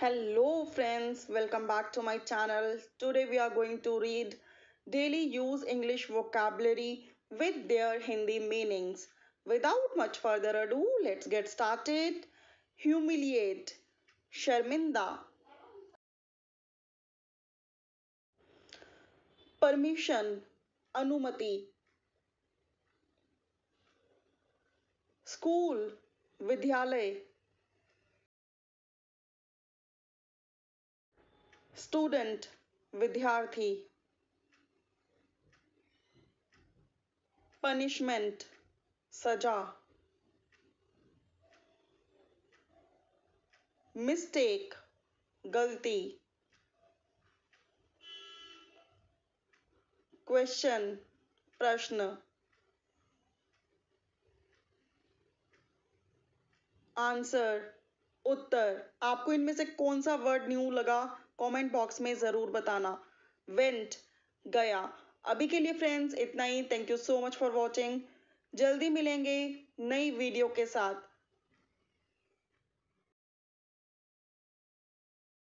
hello friends welcome back to my channel today we are going to read daily use english vocabulary with their hindi meanings without much further ado let's get started humiliate sharminda permission anumati school vidyalay student विद्यार्थी punishment सजा mistake गलती question प्रश्न answer उत्तर आपको इनमें से कौन सा वर्ड न्यू लगा कमेंट बॉक्स में ज़रूर बताना वेंट गया अभी के लिए फ्रेंड्स इतना ही thank you so much for watching जल्दी मिलेंगे नई वीडियो के साथ